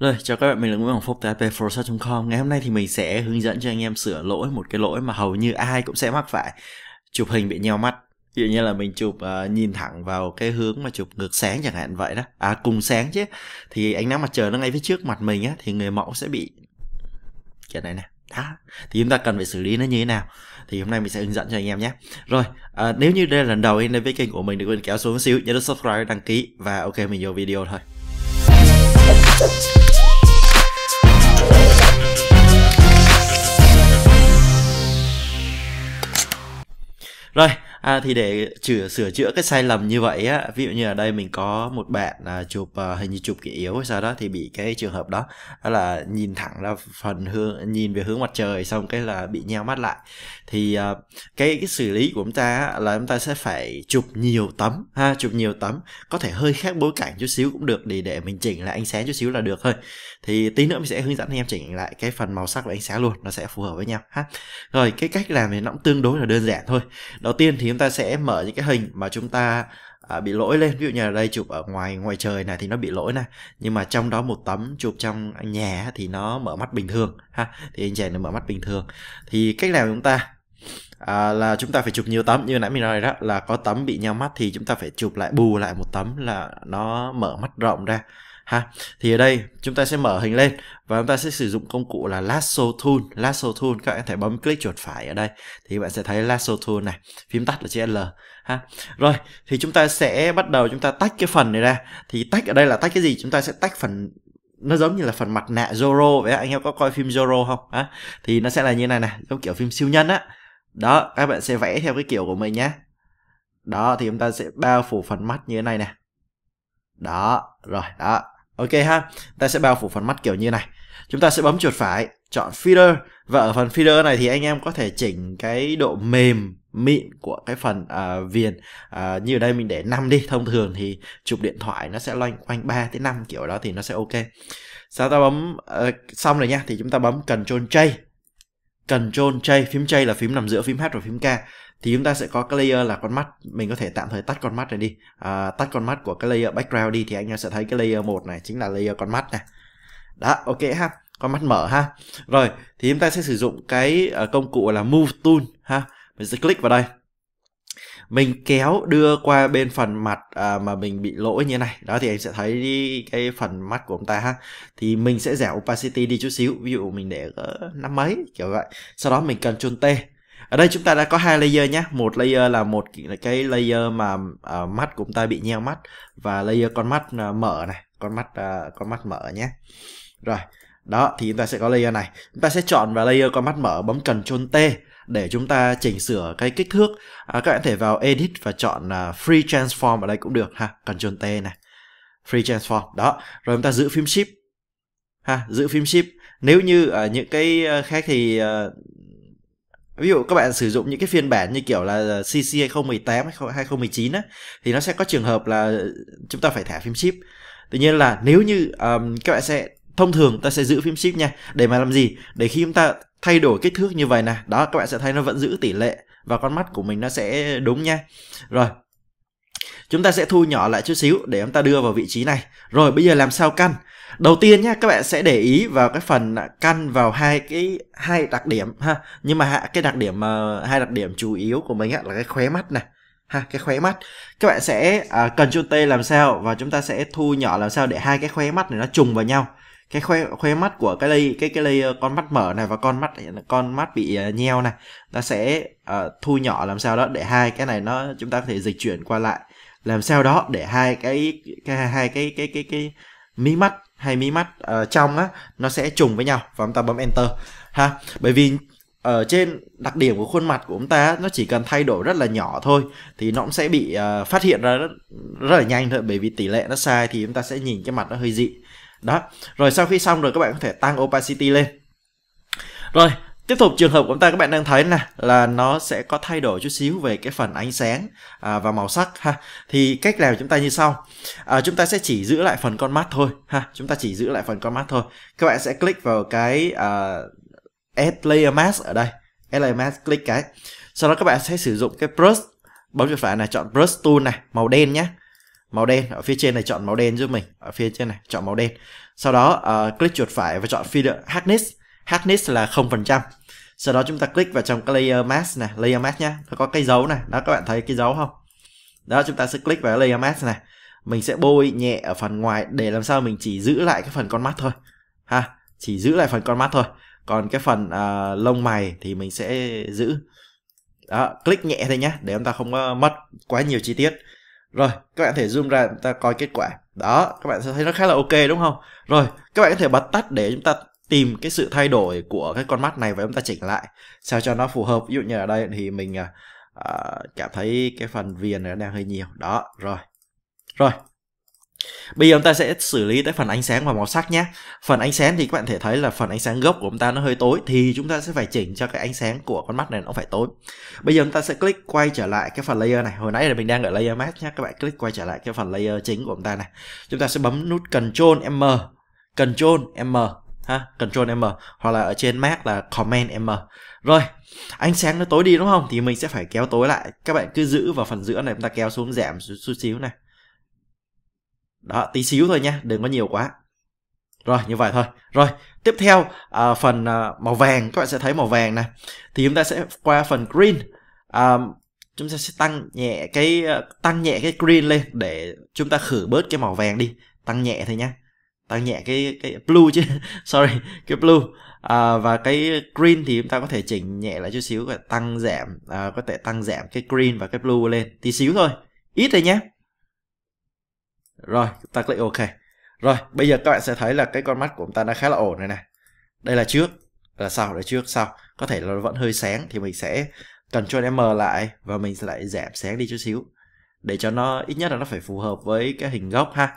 Rồi, chào các bạn, mình là Nguyễn Hoàng Phúc từ ipaprocess.com Ngày hôm nay thì mình sẽ hướng dẫn cho anh em sửa lỗi một cái lỗi mà hầu như ai cũng sẽ mắc phải Chụp hình bị nheo mắt Ví dụ như là mình chụp uh, nhìn thẳng vào cái hướng mà chụp ngược sáng chẳng hạn vậy đó À cùng sáng chứ Thì ánh nắng mặt trời nó ngay phía trước mặt mình á Thì người mẫu sẽ bị kiểu này nè đó thì chúng ta cần phải xử lý nó như thế nào thì hôm nay mình sẽ hướng dẫn cho anh em nhé rồi à, nếu như đây là lần đầu anh đến với kênh của mình đừng quên kéo xuống một xíu nhớ subscribe đăng ký và ok mình vô video thôi à, thì để chữa sửa chữa cái sai lầm như vậy á ví dụ như ở đây mình có một bạn à, chụp à, hình như chụp kỷ yếu hay sao đó thì bị cái trường hợp đó đó là nhìn thẳng ra phần hướng nhìn về hướng mặt trời xong cái là bị nheo mắt lại thì à, cái cái xử lý của chúng ta á, là chúng ta sẽ phải chụp nhiều tấm ha chụp nhiều tấm có thể hơi khác bối cảnh chút xíu cũng được để để mình chỉnh lại ánh sáng chút xíu là được thôi thì tí nữa mình sẽ hướng dẫn anh em chỉnh lại cái phần màu sắc và ánh sáng luôn nó sẽ phù hợp với nhau ha rồi cái cách làm thì nó cũng tương đối là đơn giản thôi đầu tiên thì chúng ta sẽ mở những cái hình mà chúng ta à, bị lỗi lên ví dụ như ở đây chụp ở ngoài ngoài trời này thì nó bị lỗi này nhưng mà trong đó một tấm chụp trong nhà thì nó mở mắt bình thường ha thì anh trẻ nó mở mắt bình thường thì cách nào chúng ta à, là chúng ta phải chụp nhiều tấm như nãy mình nói đó là có tấm bị nhau mắt thì chúng ta phải chụp lại bù lại một tấm là nó mở mắt rộng ra ha thì ở đây chúng ta sẽ mở hình lên và chúng ta sẽ sử dụng công cụ là lasso tool lasso tool các bạn có thể bấm click chuột phải ở đây thì bạn sẽ thấy lasso tool này phím tắt là chữ L ha rồi thì chúng ta sẽ bắt đầu chúng ta tách cái phần này ra thì tách ở đây là tách cái gì chúng ta sẽ tách phần nó giống như là phần mặt nạ Zoro vậy anh em có coi phim Zoro không á thì nó sẽ là như này này giống kiểu phim siêu nhân á đó các bạn sẽ vẽ theo cái kiểu của mình nhé đó thì chúng ta sẽ bao phủ phần mắt như thế này nè đó rồi đó Ok ha, ta sẽ bao phủ phần mắt kiểu như này. Chúng ta sẽ bấm chuột phải, chọn feeder và ở phần feeder này thì anh em có thể chỉnh cái độ mềm mịn của cái phần uh, viền uh, như ở đây mình để 5 đi thông thường thì chụp điện thoại nó sẽ loanh quanh 3 tới 5 kiểu đó thì nó sẽ ok sau ta bấm uh, xong rồi nha thì chúng ta bấm Ctrl J Ctrl J, phím J là phím nằm giữa phím H và phím K thì chúng ta sẽ có cái layer là con mắt mình có thể tạm thời tắt con mắt này đi à, tắt con mắt của cái layer background đi thì anh em sẽ thấy cái layer một này chính là layer con mắt này đó ok ha con mắt mở ha rồi thì chúng ta sẽ sử dụng cái à, công cụ là move tool ha mình sẽ click vào đây mình kéo đưa qua bên phần mặt à, mà mình bị lỗi như này đó thì anh sẽ thấy cái phần mắt của ông ta ha thì mình sẽ giảm opacity đi chút xíu ví dụ mình để ở năm mấy kiểu vậy sau đó mình cần chôn t ở đây chúng ta đã có hai layer nhé một layer là một cái layer mà à, mắt của chúng ta bị nheo mắt và layer con mắt à, mở này con mắt à, con mắt mở nhé rồi đó thì chúng ta sẽ có layer này chúng ta sẽ chọn vào layer con mắt mở bấm cần chôn t để chúng ta chỉnh sửa cái kích thước à, các bạn thể vào edit và chọn uh, free transform ở đây cũng được ha Ctrl T này free transform đó rồi chúng ta giữ phím ship ha giữ phím ship nếu như ở à, những cái à, khác thì uh, ví dụ các bạn sử dụng những cái phiên bản như kiểu là CC 2018 2019 á thì nó sẽ có trường hợp là chúng ta phải thả phím ship. Tuy nhiên là nếu như um, các bạn sẽ thông thường ta sẽ giữ phím shift nha để mà làm gì để khi chúng ta thay đổi kích thước như vậy nè đó các bạn sẽ thấy nó vẫn giữ tỷ lệ và con mắt của mình nó sẽ đúng nha rồi chúng ta sẽ thu nhỏ lại chút xíu để chúng ta đưa vào vị trí này rồi bây giờ làm sao căn đầu tiên nhá các bạn sẽ để ý vào cái phần căn vào hai cái hai đặc điểm ha nhưng mà cái đặc điểm ờ, hai đặc điểm chủ yếu của mình là cái khóe mắt này ha cái khóe mắt các bạn sẽ à, cần uh, Ctrl T làm sao và chúng ta sẽ thu nhỏ làm sao để hai cái khóe mắt này nó trùng vào nhau cái khoe khoe mắt của cái lây cái cái lây ờ, con mắt mở này và con mắt con mắt bị ờ, nheo này nó sẽ uh, thu nhỏ làm sao đó để hai cái này nó chúng ta có thể dịch chuyển qua lại làm sao đó để hai cái cái hai cái cái cái cái, cái mí mắt hay mí mắt uh, trong á nó sẽ trùng với nhau và chúng ta bấm enter ha bởi vì ở trên đặc điểm của khuôn mặt của chúng ta nó chỉ cần thay đổi rất là nhỏ thôi thì nó cũng sẽ bị uh, phát hiện ra rất, rất là nhanh thôi bởi vì tỷ lệ nó sai thì chúng ta sẽ nhìn cái mặt nó hơi dị đó rồi sau khi xong rồi các bạn có thể tăng opacity lên rồi tiếp tục trường hợp của chúng ta các bạn đang thấy là là nó sẽ có thay đổi chút xíu về cái phần ánh sáng à, và màu sắc ha thì cách làm chúng ta như sau à, chúng ta sẽ chỉ giữ lại phần con mắt thôi ha chúng ta chỉ giữ lại phần con mắt thôi các bạn sẽ click vào cái à, add layer mask ở đây add layer mask click cái sau đó các bạn sẽ sử dụng cái brush bấm chuột phải này chọn brush tool này màu đen nhé màu đen ở phía trên này chọn màu đen giúp mình ở phía trên này chọn màu đen sau đó uh, click chuột phải và chọn feeder hardness hardness là 0% sau đó chúng ta click vào trong cái layer mask này layer mask nhá nó có cái dấu này đó các bạn thấy cái dấu không đó chúng ta sẽ click vào layer mask này mình sẽ bôi nhẹ ở phần ngoài để làm sao mình chỉ giữ lại cái phần con mắt thôi ha chỉ giữ lại phần con mắt thôi còn cái phần uh, lông mày thì mình sẽ giữ đó click nhẹ thôi nhá để chúng ta không có mất quá nhiều chi tiết rồi các bạn có thể zoom ra chúng ta coi kết quả đó các bạn sẽ thấy nó khá là ok đúng không rồi các bạn có thể bật tắt để chúng ta tìm cái sự thay đổi của cái con mắt này và chúng ta chỉnh lại sao cho nó phù hợp ví dụ như ở đây thì mình uh, cảm thấy cái phần viền này đang hơi nhiều đó rồi rồi bây giờ chúng ta sẽ xử lý tới phần ánh sáng và màu sắc nhé phần ánh sáng thì các bạn thể thấy là phần ánh sáng gốc của chúng ta nó hơi tối thì chúng ta sẽ phải chỉnh cho cái ánh sáng của con mắt này nó phải tối bây giờ chúng ta sẽ click quay trở lại cái phần layer này hồi nãy là mình đang ở layer mask nhé các bạn click quay trở lại cái phần layer chính của chúng ta này chúng ta sẽ bấm nút Ctrl M Ctrl M ha Ctrl M hoặc là ở trên Mac là Command M rồi ánh sáng nó tối đi đúng không thì mình sẽ phải kéo tối lại các bạn cứ giữ vào phần giữa này chúng ta kéo xuống giảm chút xíu này đó tí xíu thôi nha đừng có nhiều quá rồi như vậy thôi rồi tiếp theo à, phần à, màu vàng các bạn sẽ thấy màu vàng này thì chúng ta sẽ qua phần green à, chúng ta sẽ tăng nhẹ cái à, tăng nhẹ cái green lên để chúng ta khử bớt cái màu vàng đi tăng nhẹ thôi nhá tăng nhẹ cái cái blue chứ sorry cái blue à, và cái green thì chúng ta có thể chỉnh nhẹ lại chút xíu và tăng giảm à, có thể tăng giảm cái green và cái blue lên tí xíu thôi ít thôi nhé rồi ta click ok rồi bây giờ các bạn sẽ thấy là cái con mắt của chúng ta đã khá là ổn rồi này đây là trước là sau là trước sau có thể là nó vẫn hơi sáng thì mình sẽ cần cho m lại và mình sẽ lại giảm sáng đi chút xíu để cho nó ít nhất là nó phải phù hợp với cái hình gốc ha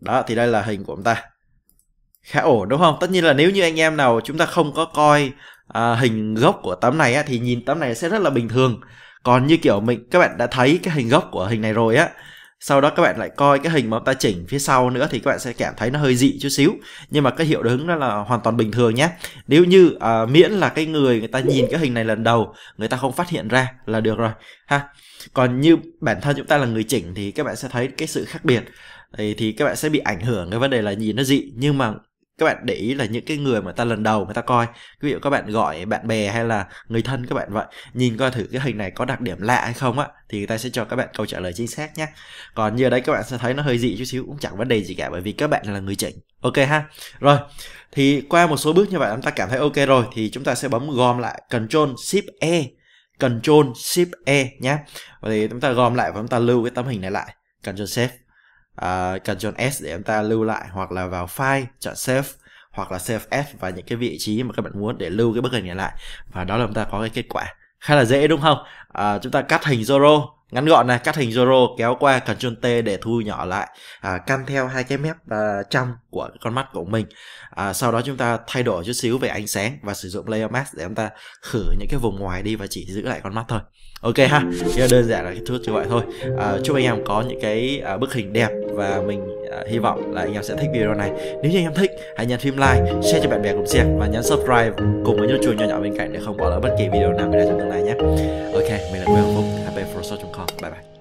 đó thì đây là hình của chúng ta khá ổn đúng không tất nhiên là nếu như anh em nào chúng ta không có coi à, hình gốc của tấm này á, thì nhìn tấm này sẽ rất là bình thường còn như kiểu mình các bạn đã thấy cái hình gốc của hình này rồi á sau đó các bạn lại coi cái hình mà ông ta chỉnh phía sau nữa thì các bạn sẽ cảm thấy nó hơi dị chút xíu nhưng mà cái hiệu ứng đó là hoàn toàn bình thường nhé nếu như à, miễn là cái người người ta nhìn cái hình này lần đầu người ta không phát hiện ra là được rồi ha còn như bản thân chúng ta là người chỉnh thì các bạn sẽ thấy cái sự khác biệt thì các bạn sẽ bị ảnh hưởng cái vấn đề là nhìn nó dị nhưng mà các bạn để ý là những cái người mà ta lần đầu người ta coi ví dụ các bạn gọi bạn bè hay là người thân các bạn vậy nhìn coi thử cái hình này có đặc điểm lạ hay không á thì người ta sẽ cho các bạn câu trả lời chính xác nhé còn như ở đây các bạn sẽ thấy nó hơi dị chút xíu cũng chẳng vấn đề gì cả bởi vì các bạn là người chỉnh ok ha rồi thì qua một số bước như vậy chúng ta cảm thấy ok rồi thì chúng ta sẽ bấm gom lại Ctrl Shift E Ctrl Shift E nhé thì chúng ta gom lại và chúng ta lưu cái tấm hình này lại Ctrl Save uh, ờ, Ctrl S để em ta lưu lại hoặc là vào file chọn save hoặc là save as và những cái vị trí mà các bạn muốn để lưu cái bức hình này lại và đó là chúng ta có cái kết quả khá là dễ đúng không à, chúng ta cắt hình Zoro ngắn gọn này cắt hình Zoro kéo qua Ctrl T để thu nhỏ lại à, căn theo hai cái mép à, trong của con mắt của mình à, sau đó chúng ta thay đổi chút xíu về ánh sáng và sử dụng layer mask để chúng ta khử những cái vùng ngoài đi và chỉ giữ lại con mắt thôi ok ha đơn giản là cái thuốc như vậy thôi à, chúc anh em có những cái à, bức hình đẹp và mình Ờ, hy vọng là anh em sẽ thích video này nếu như anh em thích hãy nhấn phim like share cho bạn bè cùng xem và nhấn subscribe cùng với nút chuông nhỏ nhỏ bên cạnh để không bỏ lỡ bất kỳ video nào mình ra trong tương lai nhé ok mình là Nguyễn Hồng Phúc hpforshow.com bye bye